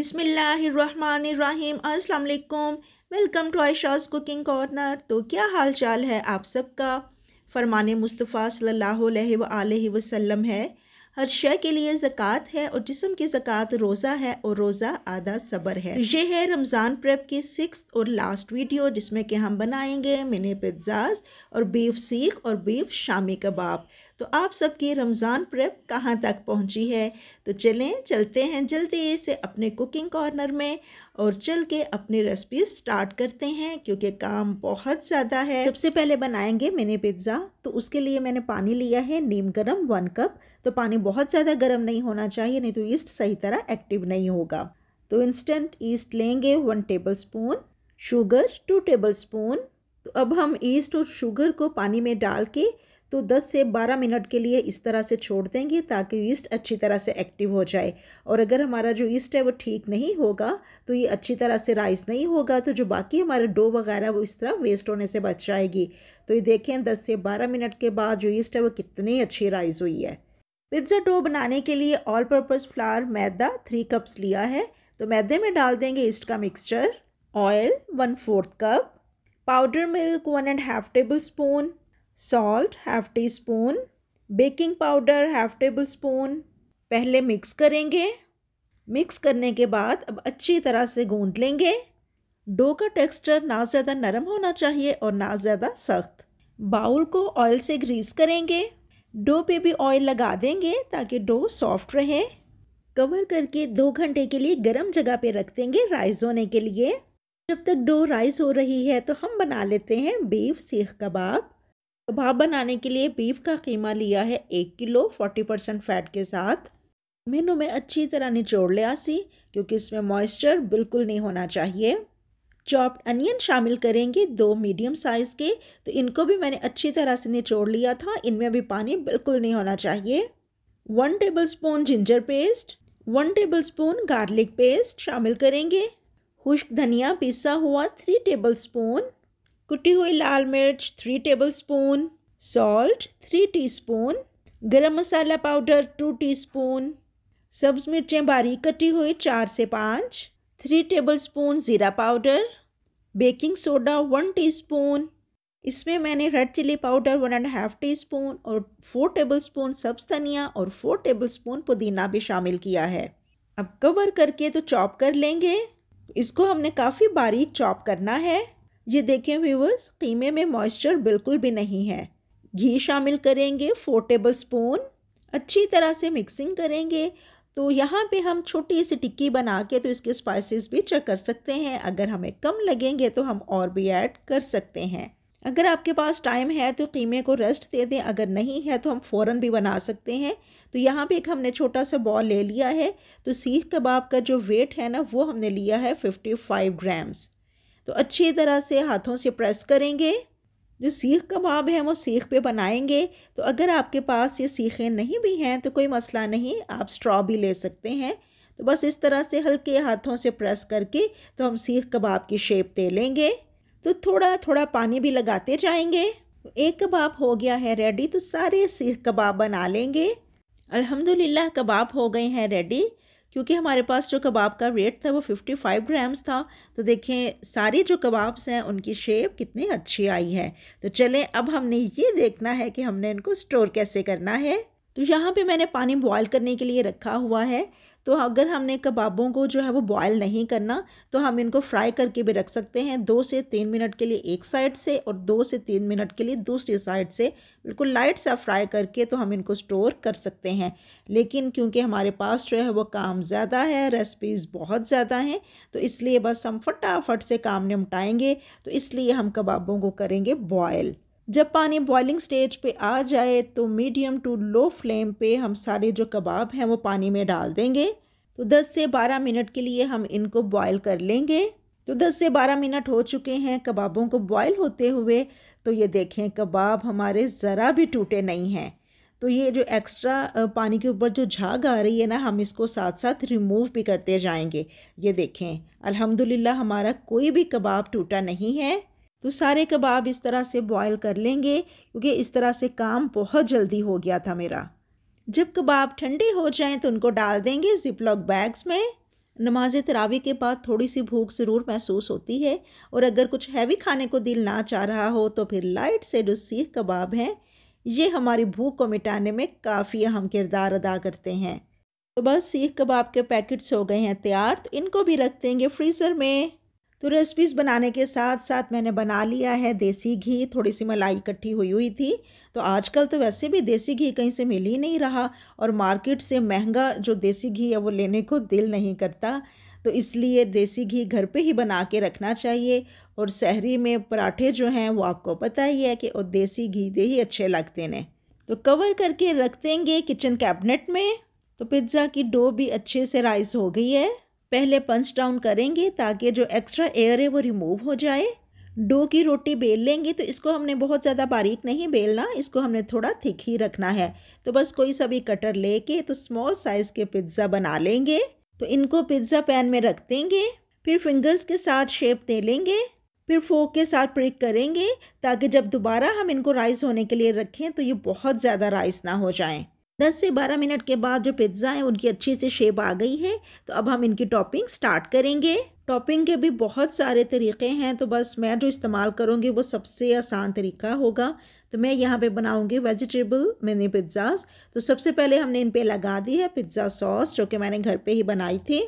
बिसमीम अल्लाम welcome to Ayesha's cooking corner तो क्या हाल चाल है आप सबका फरमान मुस्तफ़ा सल्ला वसम है हर शय के लिए ज़क़़त है और जिसम की ज़क़़त रोज़ा है और रोज़ा आधा सबर है तो ये है रमज़ान प्रेप की सिक्स और लास्ट वीडियो जिसमें कि हम बनाएंगे मिनी पिज्ज़ाज और बीफ सीख और बीफ शामी कबाब तो आप सबकी रमज़ान प्रेप कहाँ तक पहुँची है तो चलें चलते हैं जल्दी से अपने कुकिंग कॉर्नर में और चल के अपनी रेसिपी स्टार्ट करते हैं क्योंकि काम बहुत ज़्यादा है सबसे पहले बनाएंगे मैंने पिज़्ज़ा तो उसके लिए मैंने पानी लिया है नीम गर्म वन कप तो पानी बहुत ज़्यादा गर्म नहीं होना चाहिए नहीं तो ईस्ट सही तरह एक्टिव नहीं होगा तो इंस्टेंट ईस्ट लेंगे one tablespoon sugar two tablespoon तो अब हम ईस्ट और शुगर को पानी में डाल के तो 10 से 12 मिनट के लिए इस तरह से छोड़ देंगे ताकि ईस्ट अच्छी तरह से एक्टिव हो जाए और अगर हमारा जो ईस्ट है वो ठीक नहीं होगा तो ये अच्छी तरह से राइस नहीं होगा तो जो बाकी हमारा डो वगैरह वो इस तरह वेस्ट होने से बच जाएगी तो ये देखें दस से बारह मिनट के बाद जो ईस्ट है वो कितनी अच्छी राइस हुई है पिज्ज़ा डो बनाने के लिए ऑल पर्पज़ फ्लावर मैदा थ्री कप्स लिया है तो मैदे में डाल देंगे ईस्ट का mixture oil one fourth cup powder milk one and half tablespoon salt half teaspoon baking powder half tablespoon पहले मिक्स करेंगे मिक्स करने के बाद अब अच्छी तरह से गूंद लेंगे डो का टेक्सचर ना ज़्यादा नरम होना चाहिए और ना ज़्यादा सख्त बाउल को ऑयल से ग्रीस करेंगे डो पे भी ऑयल लगा देंगे ताकि डो सॉफ्ट रहे कवर करके दो घंटे के लिए गर्म जगह पे रख देंगे राइस होने के लिए जब तक डो राइस हो रही है तो हम बना लेते हैं बीफ सीख कबाब कबाब बनाने के लिए बीफ का कीमा लिया है एक किलो फोर्टी परसेंट फैट के साथ मीनू में अच्छी तरह निचोड़ लिया सी क्योंकि इसमें मॉइस्चर बिल्कुल नहीं होना चाहिए चॉप्ड अनियन शामिल करेंगे दो मीडियम साइज़ के तो इनको भी मैंने अच्छी तरह से निचोड़ लिया था इनमें भी पानी बिल्कुल नहीं होना चाहिए one tablespoon ginger paste one tablespoon garlic paste शामिल करेंगे खुश्क धनिया पिसा हुआ थ्री टेबल स्पून कुटी हुई लाल मिर्च three tablespoon salt three teaspoon garam masala powder two teaspoon सब्ज मिर्चें बारीक कटी हुई चार से पाँच थ्री टेबल स्पून ज़ीरा powder baking soda one teaspoon इसमें मैंने red chili powder one and half teaspoon और फोर टेबल स्पून सब्ज धनिया और फोर टेबल स्पून पुदीना भी शामिल किया है अब कवर करके तो चॉप कर लेंगे इसको हमने काफ़ी बारीक चॉप करना है ये देखें व्यूवर्स कीमे में मॉइस्चर बिल्कुल भी नहीं है घी शामिल करेंगे फोर टेबल स्पून अच्छी तरह से मिक्सिंग करेंगे तो यहाँ पे हम छोटी सी टिक्की बना के तो इसके स्पाइसेस भी चेक कर सकते हैं अगर हमें कम लगेंगे तो हम और भी ऐड कर सकते हैं अगर आपके पास टाइम है तो कीमे को रेस्ट दे दें अगर नहीं है तो हम फ़ौरन भी बना सकते हैं तो यहाँ पे एक हमने छोटा सा बॉल ले लिया है तो सीख कबाब का जो वेट है ना वो हमने लिया है फाइव ग्राम्स तो अच्छी तरह से हाथों से प्रेस करेंगे जो सीख कबाब हैं वो सीख पे बनाएंगे तो अगर आपके पास ये सीखें नहीं भी हैं तो कोई मसला नहीं आप स्ट्रॉ भी ले सकते हैं तो बस इस तरह से हल्के हाथों से प्रेस करके तो हम सीख कबाब की शेप दे लेंगे तो थोड़ा थोड़ा पानी भी लगाते जाएंगे एक कबाब हो गया है रेडी तो सारे सीख कबाब बना लेंगे अल्हम्दुलिल्लाह कबाब हो गए हैं रेडी क्योंकि हमारे पास जो कबाब का वेट था वो फिफ्टी फाइव ग्राम्स था तो देखें सारी जो कबाब्स हैं उनकी शेप कितनी अच्छी आई है तो चलें अब हमने ये देखना है कि हमने इनको स्टोर कैसे करना है तो यहाँ पे मैंने पानी बॉयल करने के लिए रखा हुआ है तो अगर हमने कबाबों को जो है वो बॉयल नहीं करना तो हम इनको फ्राई करके भी रख सकते हैं दो से तीन मिनट के लिए एक साइड से और दो से तीन मिनट के लिए दूसरी साइड से बिल्कुल लाइट सा फ्राई करके तो हम इनको स्टोर कर सकते हैं लेकिन क्योंकि हमारे पास जो है वो काम ज़्यादा है रेसिपीज़ बहुत ज़्यादा हैं तो इसलिए बस हम फटाफट से काम निपटाएँगे तो इसलिए हम कबाबों को करेंगे बॉयल जब पानी बॉइलिंग स्टेज पे आ जाए तो मीडियम टू लो फ्लेम पे हम सारे जो कबाब हैं वो पानी में डाल देंगे तो 10 से 12 मिनट के लिए हम इनको बॉयल कर लेंगे तो 10 से 12 मिनट हो चुके हैं कबाबों को बॉयल होते हुए तो ये देखें कबाब हमारे ज़रा भी टूटे नहीं हैं तो ये जो एक्स्ट्रा पानी के ऊपर जो झाग आ रही है ना हम इसको साथ साथ रिमूव भी करते जाएंगे ये देखें अल्हम्दुलिल्लाह हमारा कोई भी कबाब टूटा नहीं है तो सारे कबाब इस तरह से बॉयल कर लेंगे क्योंकि इस तरह से काम बहुत जल्दी हो गया था मेरा जब कबाब ठंडे हो जाएं तो उनको डाल देंगे जिपलॉक बैग्स में नमाज तरावी के बाद थोड़ी सी भूख ज़रूर महसूस होती है और अगर कुछ हैवी खाने को दिल ना चाह रहा हो तो फिर लाइट से जो सीख कबाब हैं ये हमारी भूख को मिटाने में काफ़ी अहम किरदार अदा करते हैं तो बस सीख कबाब के पैकेट्स हो गए हैं तैयार तो इनको भी रख देंगे फ्रीज़र में तो रेसिपीज़ बनाने के साथ साथ मैंने बना लिया है देसी घी थोड़ी सी मलाई इकट्ठी हुई हुई थी तो आजकल तो वैसे भी देसी घी कहीं से मिल ही नहीं रहा और मार्केट से महंगा जो देसी घी है वो लेने को दिल नहीं करता तो इसलिए देसी घी घर पे ही बना के रखना चाहिए और शहरी में पराठे जो हैं वो आपको पता ही है कि वो देसी घी दे ही अच्छे लगते हैं तो कवर करके रख देंगे किचन कैबिनेट में तो पिज़्ज़ा की डो भी अच्छे से राइस हो गई है पहले पंच डाउन करेंगे ताकि जो एक्स्ट्रा एयर है वो रिमूव हो जाए डो की रोटी बेल लेंगे तो इसको हमने बहुत ज़्यादा बारीक नहीं बेलना इसको हमने थोड़ा थिक ही रखना है तो बस कोई सा भी कटर लेके तो स्मॉल साइज़ के पिज्ज़ा बना लेंगे तो इनको पिज्ज़ा पैन में रख देंगे फिर फिंगर्स के साथ शेप दे लेंगे फिर फोक के साथ प्रिक करेंगे ताकि जब दोबारा हम इनको राइस होने के लिए रखें तो ये बहुत ज़्यादा राइस ना हो जाएँ दस से बारह मिनट के बाद जो पिज्ज़ा है उनकी अच्छी सी शेप आ गई है तो अब हम इनकी टॉपिंग स्टार्ट करेंगे टॉपिंग के भी बहुत सारे तरीक़े हैं तो बस मैं जो इस्तेमाल करूँगी वो सबसे आसान तरीका होगा तो मैं यहाँ पे बनाऊँगी वेजिटेबल मिनी पिज्ज़ाज तो सबसे पहले हमने इन पर लगा दी है पिज़्ज़ा सॉस जो कि मैंने घर पर ही बनाई थी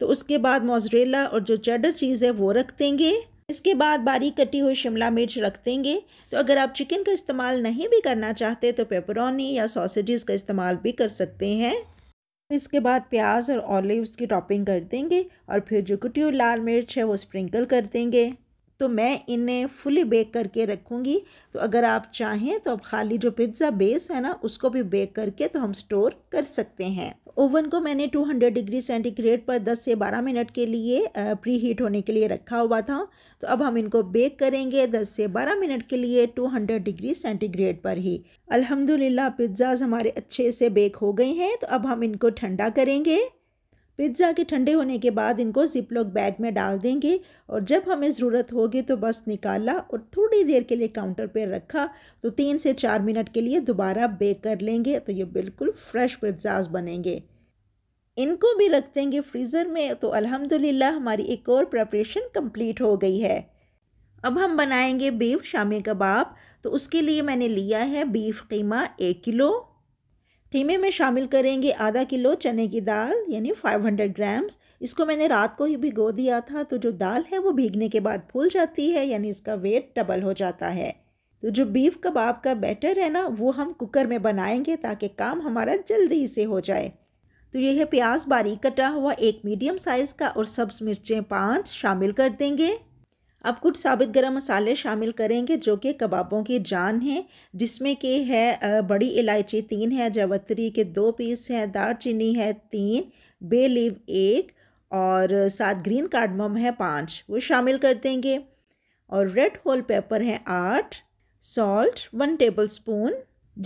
तो उसके बाद मोजरेला और जो चेडर चीज़ है वो रख देंगे इसके बाद बारीक कटी हुई शिमला मिर्च रख देंगे तो अगर आप चिकन का इस्तेमाल नहीं भी करना चाहते तो पेपरोनी या सॉसेजेस का इस्तेमाल भी कर सकते हैं इसके बाद प्याज और ऑलिव्स की टॉपिंग कर देंगे और फिर जो कुटी हुई लाल मिर्च है वो स्प्रिंकल कर देंगे तो मैं इन्हें फुली बेक करके रखूँगी तो अगर आप चाहें तो अब खाली जो पिज़्ज़ा बेस है ना उसको भी बेक करके तो हम स्टोर कर सकते हैं ओवन को मैंने 200 डिग्री सेंटीग्रेड पर 10 से 12 मिनट के लिए प्री हीट होने के लिए रखा हुआ था तो अब हम इनको बेक करेंगे 10 से 12 मिनट के लिए 200 डिग्री सेंटीग्रेड पर ही अल्हम्दुलिल्लाह पिज़्ज़ाज हमारे अच्छे से बेक हो गए हैं तो अब हम इनको ठंडा करेंगे पिज्ज़ा के ठंडे होने के बाद इनको जिपलॉक बैग में डाल देंगे और जब हमें ज़रूरत होगी तो बस निकाला और थोड़ी देर के लिए काउंटर पर रखा तो तीन से चार मिनट के लिए दोबारा बेक कर लेंगे तो ये बिल्कुल फ्रेश पिज्ज़ाज बनेंगे इनको भी रख देंगे फ्रीज़र में तो अल्हम्दुलिल्लाह हमारी एक और प्रेपरेशन कंप्लीट हो गई है अब हम बनाएंगे बीफ शामी कबाब तो उसके लिए मैंने लिया है बीफ कीमा एक किलो टीमे में शामिल करेंगे आधा किलो चने की दाल यानी 500 ग्राम्स इसको मैंने रात को ही भिगो दिया था तो जो दाल है वो भीगने के बाद फूल जाती है यानी इसका वेट डबल हो जाता है तो जो बीफ कबाब का बैटर है ना वो हम कुकर में बनाएंगे ताकि काम हमारा जल्दी से हो जाए तो यह प्याज बारीक कटा हुआ एक मीडियम साइज़ का और सब्ज़ मिर्चें पाँच शामिल कर देंगे अब कुछ साबित गरम मसाले शामिल करेंगे जो कि कबाबों की जान है जिसमें कि है बड़ी इलायची तीन है जवत्री के दो पीस हैं दालचीनी है तीन बे लीव एक और साथ ग्रीन कार्डमम है पाँच वो शामिल कर देंगे और रेड होल पेपर है आठ salt one tablespoon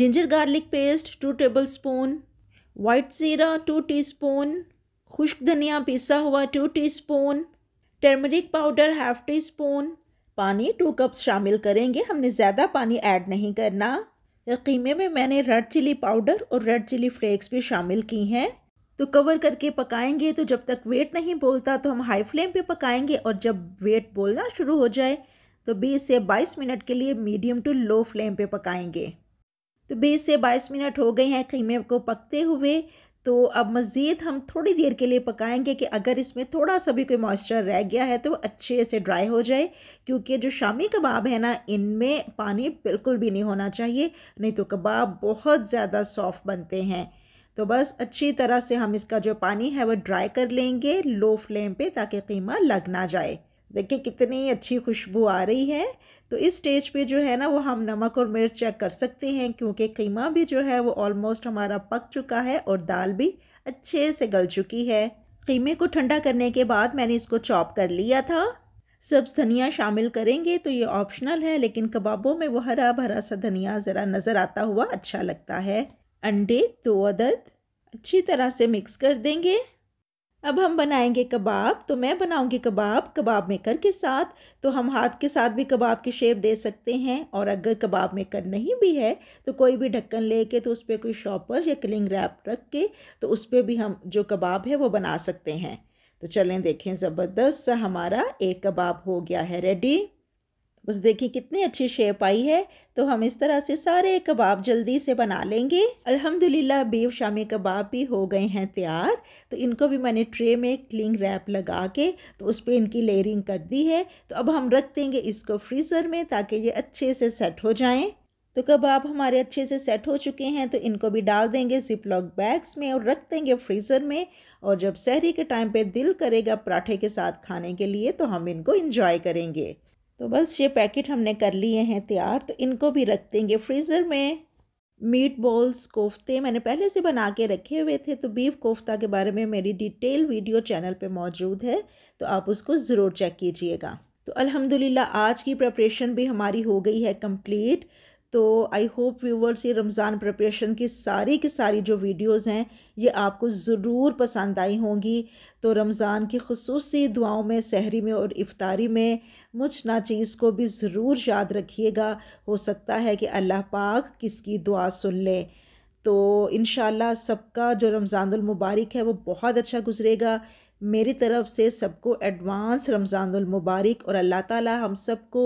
ginger garlic paste two tablespoon white ज़ीरा टू टी खुश्क धनिया पिसा हुआ two spoon turmeric powder half teaspoon पानी टू कप्स शामिल करेंगे हमने ज़्यादा पानी ऐड नहीं करना कीमे में मैंने रेड चिली पाउडर और रेड चिली फ्लेक्स भी शामिल की हैं तो कवर करके पकाएंगे तो जब तक वेट नहीं बोलता तो हम हाई फ्लेम पे पकाएंगे और जब वेट बोलना शुरू हो जाए तो 20 से 22 मिनट के लिए मीडियम टू लो फ्लेम पे पकाएंगे तो 20 से 22 मिनट हो गए हैं कीमे को पकते हुए तो अब मज़ीद हम थोड़ी देर के लिए पकाएंगे कि अगर इसमें थोड़ा सा भी कोई मॉइस्चर रह गया है तो अच्छे से ड्राई हो जाए क्योंकि जो शामी कबाब है ना इनमें पानी बिल्कुल भी नहीं होना चाहिए नहीं तो कबाब बहुत ज़्यादा सॉफ्ट बनते हैं तो बस अच्छी तरह से हम इसका जो पानी है वो ड्राई कर लेंगे लो फ्लेम पे ताकि कीमा लग ना जाए देखिए कितनी अच्छी खुशबू आ रही है तो इस स्टेज पे जो है ना वो हम नमक और मिर्च चेक कर सकते हैं क्योंकि कीमा भी जो है वो ऑलमोस्ट हमारा पक चुका है और दाल भी अच्छे से गल चुकी है कीमे को ठंडा करने के बाद मैंने इसको चॉप कर लिया था सब्ज़ धनिया शामिल करेंगे तो ये ऑप्शनल है लेकिन कबाबों में वो हरा भरा सा धनिया ज़रा नज़र आता हुआ अच्छा लगता है अंडे दो अदद अच्छी तरह से मिक्स कर देंगे अब हम बनाएंगे कबाब तो मैं बनाऊंगी कबाब कबाब मेकर के साथ तो हम हाथ के साथ भी कबाब की शेप दे सकते हैं और अगर कबाब मेकर नहीं भी है तो कोई भी ढक्कन लेके तो उस पर कोई शॉपर या क्लिंग रैप रख के तो उस पर भी हम जो कबाब है वो बना सकते हैं तो चलें देखें ज़बरदस्त सा हमारा एक कबाब हो गया है रेडी बस देखिए कितनी अच्छी शेप आई है तो हम इस तरह से सारे कबाब जल्दी से बना लेंगे अल्हम्दुलिल्लाह बीफ शामी कबाब भी हो गए हैं तैयार तो इनको भी मैंने ट्रे में क्लिंग रैप लगा के तो उस पर इनकी लेयरिंग कर दी है तो अब हम रख देंगे इसको फ्रीज़र में ताकि ये अच्छे से सेट हो जाएँ तो कबाब हमारे अच्छे से सेट हो चुके हैं तो इनको भी डाल देंगे लॉक बैग्स में और रख देंगे फ्रीज़र में और जब शहरी के टाइम पे दिल करेगा पराठे के साथ खाने के लिए तो हम इनको इंजॉय करेंगे तो बस ये पैकेट हमने कर लिए हैं तैयार तो इनको भी रख देंगे फ्रीज़र में मीट बॉल्स कोफ्ते मैंने पहले से बना के रखे हुए थे तो बीफ कोफ्ता के बारे में मेरी डिटेल वीडियो चैनल पे मौजूद है तो आप उसको ज़रूर चेक कीजिएगा तो अल्हम्दुलिल्लाह आज की प्रिपरेशन भी हमारी हो गई है कंप्लीट तो आई होप व्यूवर्स ये रमज़ान प्रपेशन की सारी की सारी जो वीडियोस हैं ये आपको ज़रूर पसंद आई होंगी तो रमज़ान की खसूस दुआओं में सहरी में और इफ्तारी में मुझ ना चीज़ को भी ज़रूर याद रखिएगा हो सकता है कि अल्लाह पाक किसकी दुआ सुन ले तो इन सबका जो रमज़ानमबारक है वो बहुत अच्छा गुजरेगा मेरी तरफ़ से सबको एडवांस रमज़ानुल मुबारक और अल्लाह ताला हम सबको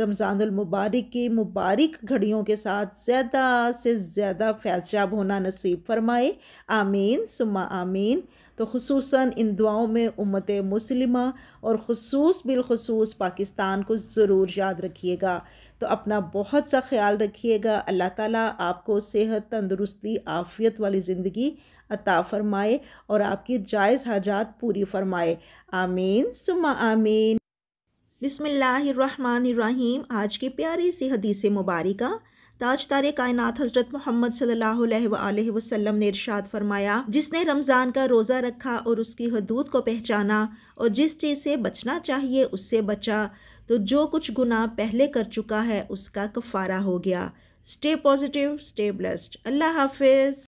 रमज़ानुल मुबारक की मुबारक घड़ियों के साथ ज़्यादा से ज़्यादा फैजाब होना नसीब फरमाए आमीन सुमा आमीन तो खसूस इन दुआओं में उम्मत मुसलिम और खसूस बिलखसूस पाकिस्तान को ज़रूर याद रखिएगा तो अपना बहुत सा ख्याल रखिएगा अल्लाह ताला आपको सेहत तंदुरुस्ती आफ़ियत वाली ज़िंदगी अता फ़रमाए और आपकी जायज़ हाजात पूरी फ़रमाए आमीन सुमा आमीन बिसमीम आज की प्यारी सी हदीस मुबारक तारे कायनात हज़रत मोहम्मद सल्लल्लाहु अलैहि वसल्लम ने इरशाद फरमाया जिसने रमज़ान का रोज़ा रखा और उसकी हदूद को पहचाना और जिस चीज़ से बचना चाहिए उससे बचा तो जो कुछ गुनाह पहले कर चुका है उसका कफ़ारा हो गया स्टे पॉजिटिव स्टे ब्लेस्ड अल्लाह हाफिज़